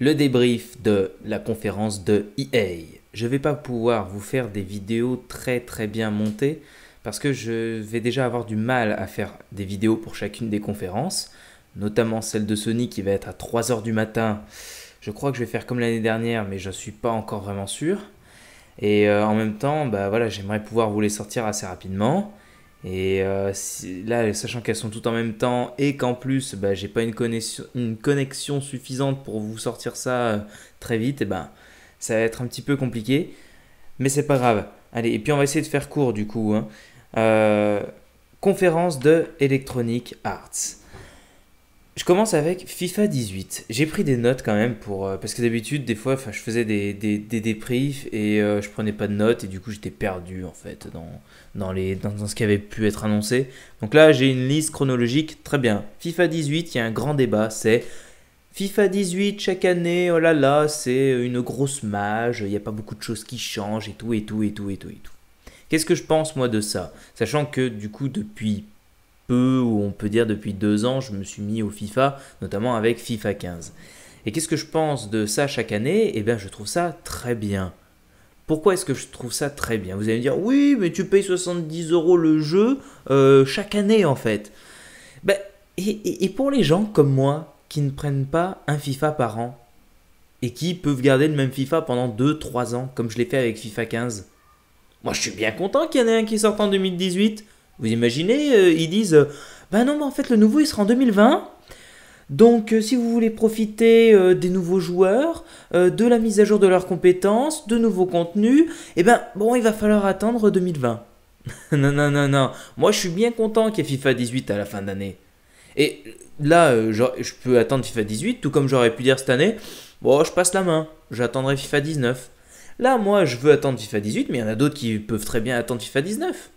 le débrief de la conférence de EA. Je ne vais pas pouvoir vous faire des vidéos très très bien montées parce que je vais déjà avoir du mal à faire des vidéos pour chacune des conférences, notamment celle de Sony qui va être à 3h du matin. Je crois que je vais faire comme l'année dernière, mais je ne suis pas encore vraiment sûr. Et euh, en même temps, bah voilà, j'aimerais pouvoir vous les sortir assez rapidement. Et euh, là, sachant qu'elles sont toutes en même temps et qu'en plus, bah, j'ai pas une connexion, une connexion suffisante pour vous sortir ça euh, très vite, ben ça va être un petit peu compliqué. Mais c'est pas grave. Allez, et puis on va essayer de faire court du coup. Hein. Euh, conférence de Electronic Arts commence avec FIFA 18. J'ai pris des notes quand même pour euh, parce que d'habitude des fois enfin je faisais des, des, des débriefs et euh, je prenais pas de notes et du coup j'étais perdu en fait dans, dans, les, dans, dans, ce qui avait pu être annoncé. Donc là j'ai une liste chronologique, très bien. FIFA 18, il y a un grand débat, c'est FIFA 18 chaque année, oh là là, c'est une grosse mage, il n'y a pas beaucoup de choses qui changent et tout et tout et tout et tout et tout. Qu'est-ce que je pense moi de ça Sachant que du coup depuis ou on peut dire depuis deux ans, je me suis mis au FIFA, notamment avec FIFA 15. Et qu'est-ce que je pense de ça chaque année Eh bien, je trouve ça très bien. Pourquoi est-ce que je trouve ça très bien Vous allez me dire, oui, mais tu payes 70 euros le jeu euh, chaque année en fait. Ben, et, pour les gens comme moi qui ne prennent pas un FIFA par an et qui peuvent garder le même FIFA pendant 2-3 ans, comme je l'ai fait avec FIFA 15, moi je suis bien content qu'il y en ait un qui sorte en 2018, vous imaginez, euh, ils disent Ben non, mais en fait, le nouveau, il sera en 2020. Donc, euh, si vous voulez profiter des nouveaux joueurs, de la mise à jour de leurs compétences, de nouveaux contenus, eh ben bon, il va falloir attendre 2020. non, non, non, non. Moi, je suis bien content qu'il y ait FIFA 18 à la fin d'année. Et là, je peux attendre FIFA 18, tout comme j'aurais pu dire cette année Bon, je passe la main, j'attendrai FIFA 19. Là, moi, je veux attendre FIFA 18, mais il y en a d'autres qui peuvent très bien attendre FIFA 19.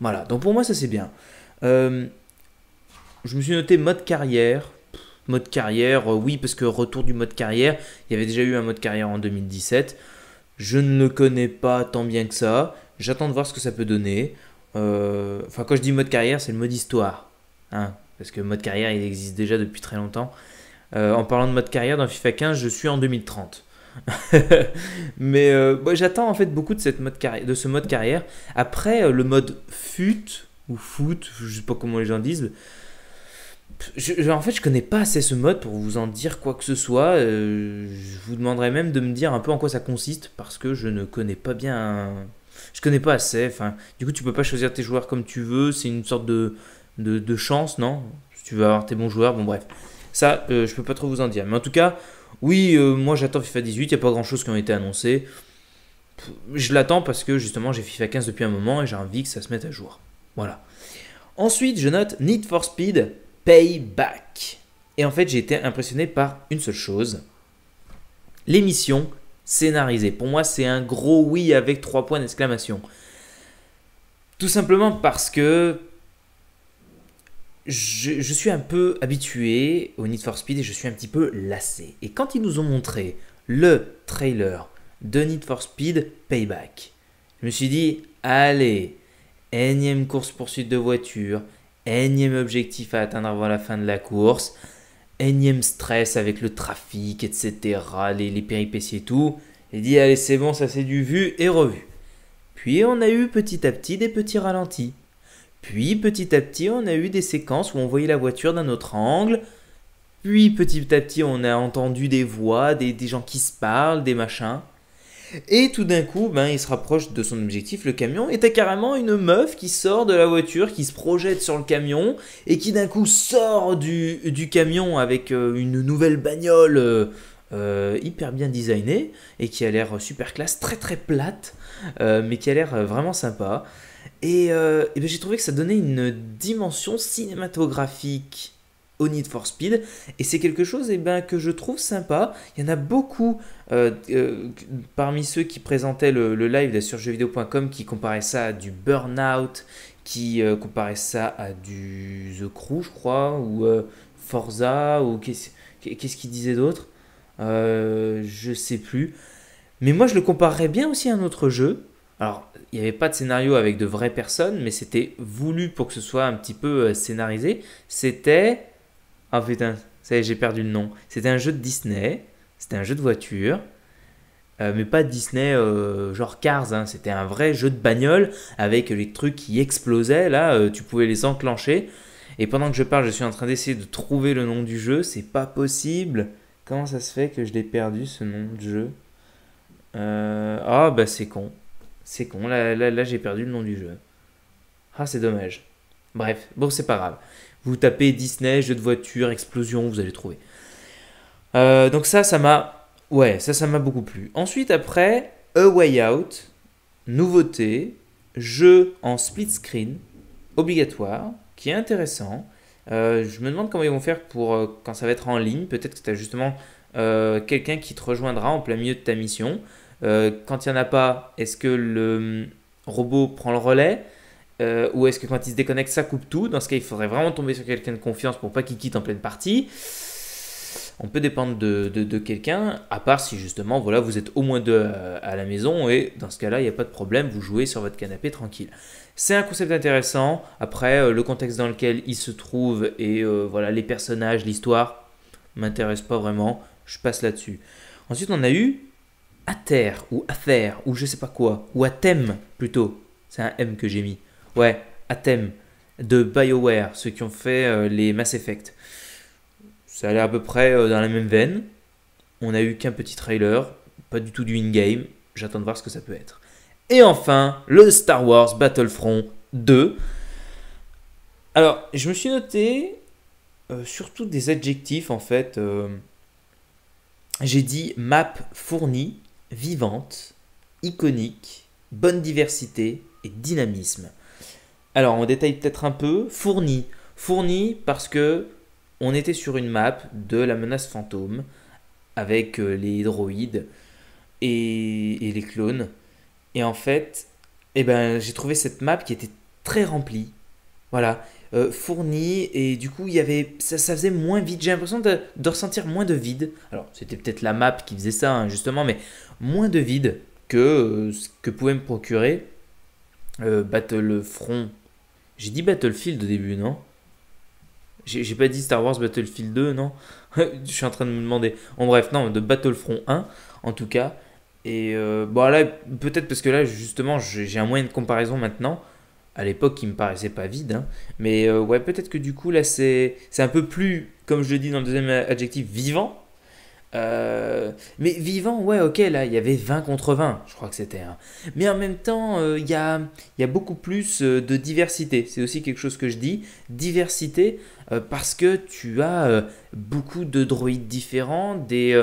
Voilà, donc pour moi ça c'est bien. Euh, je me suis noté mode carrière. mode carrière, euh, oui, parce que retour du mode carrière, il y avait déjà eu un mode carrière en 2017. Je ne le connais pas tant bien que ça. J'attends de voir ce que ça peut donner. Euh, enfin, quand je dis mode carrière, c'est le mode histoire. Hein, parce que mode carrière, il existe déjà depuis très longtemps. en parlant de mode carrière, dans FIFA 15, je suis en 2030. mais euh, bah, j'attends en fait beaucoup de, cette mode de ce mode carrière. Après, euh, le mode fut ou foot, je sais pas comment les gens disent. Je, en fait, je connais pas assez ce mode pour vous en dire quoi que ce soit. Euh, je vous demanderai même de me dire un peu en quoi ça consiste parce que je ne connais pas bien. Je connais pas assez. Enfin, du coup, tu peux pas choisir tes joueurs comme tu veux. C'est une sorte de, de, chance, non Si tu veux avoir tes bons joueurs, bon, bref. Ça, je peux pas trop vous en dire. Mais en tout cas, oui, euh, moi j'attends FIFA 18, il n'y a pas grand chose qui a été annoncé. Je l'attends parce que justement j'ai FIFA 15 depuis un moment et j'ai envie que ça se mette à jour. Voilà. Ensuite, je note Need for Speed Payback. Et en fait, j'ai été impressionné par une seule chose L'émission scénarisée. Pour moi, c'est un gros oui avec trois points d'exclamation. Tout simplement parce que je, suis un peu habitué au Need for Speed et je suis un petit peu lassé. Et quand ils nous ont montré le trailer de Need for Speed Payback, je me suis dit, allez, énième course-poursuite de voiture, énième objectif à atteindre avant la fin de la course, énième stress avec le trafic, etc., les, les péripéties et tout. J'ai dit, allez, c'est bon, ça c'est du vu et revu. Puis on a eu petit à petit des petits ralentis. Puis petit à petit, on a eu des séquences où on voyait la voiture d'un autre angle. Puis petit à petit, on a entendu des voix, des, gens qui se parlent, des machins. Et tout d'un coup, ben, il se rapproche de son objectif, le camion, et t'as carrément une meuf qui sort de la voiture, qui se projette sur le camion, et qui d'un coup sort du, camion avec euh, une nouvelle bagnole euh, euh, hyper bien designée, et qui a l'air super classe, très très plate, mais qui a l'air vraiment sympa. Et, euh, ben, j'ai trouvé que ça donnait une dimension cinématographique au Need for Speed. Et c'est quelque chose eh ben, que je trouve sympa. Il y en a beaucoup euh, euh, parmi ceux qui présentaient le, live sur jeuxvideo.com qui comparaient ça à du Burnout qui comparaient ça à du The Crew, je crois, ou Forza, ou qu'est-ce qu'ils disaient d'autre Je sais plus. Mais moi, je le comparerais bien aussi à un autre jeu alors, il n'y avait pas de scénario avec de vraies personnes, mais c'était voulu pour que ce soit un petit peu euh, scénarisé. C'était. Ah oh, putain, ça y est, j'ai perdu le nom. C'était un jeu de Disney. C'était un jeu de voiture. Euh, mais pas Disney euh, genre Cars, hein. c'était un vrai jeu de bagnole avec les trucs qui explosaient, là tu pouvais les enclencher. Et pendant que je parle, je suis en train d'essayer de trouver le nom du jeu, c'est pas possible. Comment ça se fait que je l'ai perdu ce nom de jeu Ah bah c'est con. C'est con, là, là, j'ai perdu le nom du jeu. Ah, c'est dommage. Bref, bon, c'est pas grave. Vous tapez Disney, jeu de voiture, explosion, vous allez trouver. Euh, donc ça, ça m'a... Ouais, ça, ça m'a beaucoup plu. Ensuite, après, A Way Out, nouveauté, jeu en split screen, obligatoire, qui est intéressant. Euh, je me demande comment ils vont faire pour euh, quand ça va être en ligne. Peut-être que tu as justement quelqu'un qui te rejoindra en plein milieu de ta mission. Euh, quand il n'y en a pas, est-ce que le hum, robot prend le relais euh, ou est-ce que quand il se déconnecte, ça coupe tout Dans ce cas, il faudrait vraiment tomber sur quelqu'un de confiance pour pas qu'il quitte en pleine partie. On peut dépendre de, quelqu'un, à part si justement, voilà, vous êtes au moins deux à, la maison et dans ce cas-là, il n'y a pas de problème, vous jouez sur votre canapé tranquille. C'est un concept intéressant. Après, euh, le contexte dans lequel il se trouve et voilà les personnages, l'histoire, m'intéresse pas vraiment. Je passe là-dessus. Ensuite, on a eu Ather ou à ou je sais pas quoi, ou à plutôt. C'est un M que j'ai mis. Ouais, à thème de BioWare, ceux qui ont fait euh, les Mass Effect. Ça a l'air à peu près euh, dans la même veine. On a eu qu'un petit trailer, pas du tout du in-game. J'attends de voir ce que ça peut être. Et enfin, le Star Wars Battlefront 2. Alors, je me suis noté euh, surtout des adjectifs en fait. J'ai dit map fournie, vivante, iconique, bonne diversité et dynamisme. Alors on détaille peut-être un peu. Fourni. Fourni parce que on était sur une map de la menace fantôme avec euh, les droïdes et, les clones. Et en fait, eh ben, j'ai trouvé cette map qui était très remplie. Voilà, euh, fourni et du coup il y avait ça, ça faisait moins vide j'ai l'impression de, ressentir moins de vide alors c'était peut-être la map qui faisait ça hein, justement mais moins de vide que euh, ce que pouvait me procurer euh, Battlefront j'ai dit Battlefield au début non j'ai pas dit Star Wars Battlefield 2 non je suis en train de me demander en bref non de Battlefront 1 en tout cas et euh, bon là peut-être parce que là justement j'ai un moyen de comparaison maintenant à l'époque qui me paraissait pas vide. Hein. Mais euh, ouais, peut-être que du coup, là, c'est un peu plus, comme je le dis dans le deuxième adjectif, vivant. Euh, mais vivant, ouais, ok, là, il y avait 20 contre 20, je crois que c'était. Hein. Mais en même temps, euh, il y, a, beaucoup plus de diversité. C'est aussi quelque chose que je dis. Diversité, parce que tu as beaucoup de droïdes différents, des...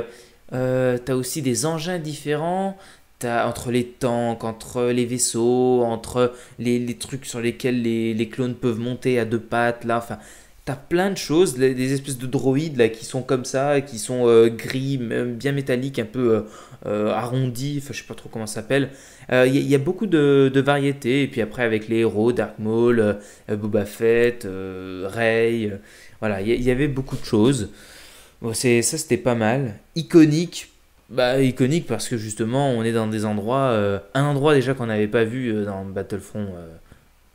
Euh, t'as aussi des engins différents, entre les tanks, entre les vaisseaux, entre les, trucs sur lesquels les, clones peuvent monter à deux pattes, là, enfin, t'as plein de choses, des espèces de droïdes, là, qui sont comme ça, qui sont euh, gris, bien métalliques, un peu euh, euh, arrondis, enfin, je sais pas trop comment ça s'appelle. Il y, a beaucoup de, variétés, et puis après, avec les héros, Dark Maul, Boba Fett, Rey, voilà, il y, avait beaucoup de choses. Bon, ça, c'était pas mal. Iconique, bah, iconique parce que justement on est dans des endroits, euh, un endroit déjà qu'on n'avait pas vu euh, dans Battlefront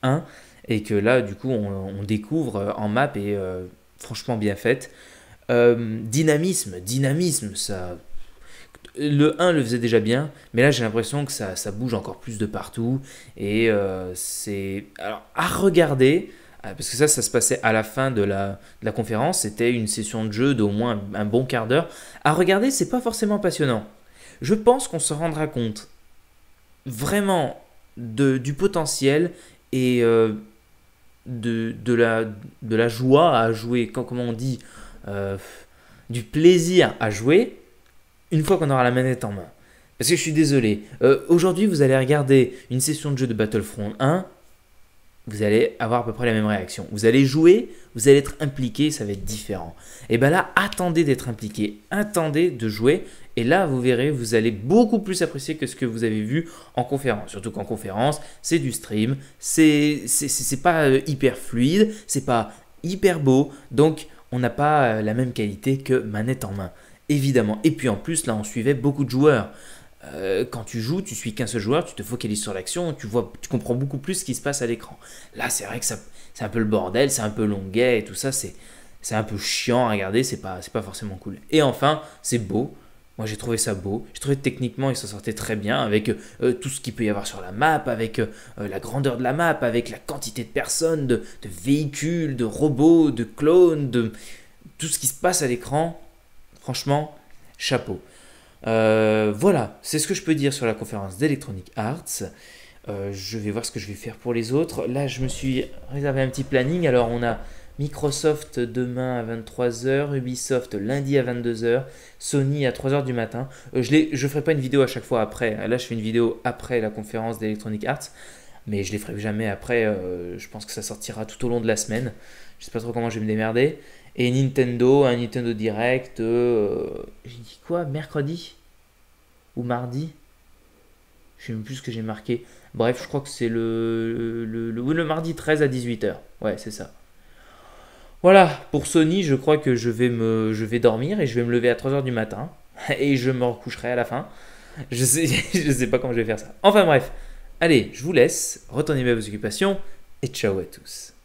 1 euh, et que là du coup on, découvre en map et franchement bien faite. dynamisme, dynamisme, ça... Le 1 le faisait déjà bien, mais là j'ai l'impression que ça, ça, bouge encore plus de partout et c'est... Alors à regarder, euh, parce que ça, ça se passait à la fin de la, conférence, c'était une session de jeu d'au moins un bon quart d'heure. À regarder, c'est pas forcément passionnant. Je pense qu'on se rendra compte vraiment du potentiel et euh, de, la, joie à jouer, comment on dit, euh, du plaisir à jouer, une fois qu'on aura la manette en main. Parce que je suis désolé, aujourd'hui vous allez regarder une session de jeu de Battlefront 1, vous allez avoir à peu près la même réaction. Vous allez jouer, vous allez être impliqué, ça va être différent. Et bien là, attendez d'être impliqué, attendez de jouer, et là, vous verrez, vous allez beaucoup plus apprécier que ce que vous avez vu en conférence. Surtout qu'en conférence, c'est du stream, c'est pas euh, hyper fluide, c'est pas hyper beau, donc on n'a pas euh, la même qualité que manette en main, évidemment. Et puis en plus, là, on suivait beaucoup de joueurs. Euh, quand tu joues, tu suis qu'un seul joueur, tu te focalises sur l'action, tu vois, tu comprends beaucoup plus ce qui se passe à l'écran. Là, c'est vrai que c'est un peu le bordel, c'est un peu longuet et tout ça, c'est, un peu chiant à regarder, c'est pas, pas forcément cool. Et enfin, c'est beau. Moi, j'ai trouvé ça beau. J'ai trouvé techniquement, il s'en sortait très bien avec euh, euh, tout ce qu'il peut y avoir sur la map, avec la grandeur de la map, avec la quantité de personnes, de, de véhicules, de robots, de clones, de tout ce qui se passe à l'écran. Franchement, chapeau. Euh, voilà, c'est ce que je peux dire sur la conférence d'Electronic Arts. Euh, je vais voir ce que je vais faire pour les autres. Là, je me suis réservé un petit planning. Alors, on a Microsoft demain à 23h, Ubisoft lundi à 22h, Sony à 3h du matin. Euh, je ne ferai pas une vidéo à chaque fois après. Là, je fais une vidéo après la conférence d'Electronic Arts. Mais je ne les ferai jamais après. je pense que ça sortira tout au long de la semaine. Je ne sais pas trop comment je vais me démerder. Et Nintendo, un Nintendo Direct, euh, j'ai dit quoi Mercredi Ou mardi Je sais même plus ce que j'ai marqué. Bref, je crois que c'est le le, mardi 13 à 18h. Ouais, c'est ça. Voilà, pour Sony, je crois que je vais, me, je vais dormir et je vais me lever à 3h du matin. Et je me recoucherai à la fin. Je sais, je sais pas comment je vais faire ça. Enfin bref. Allez, je vous laisse. Retournez à vos occupations. Et ciao à tous.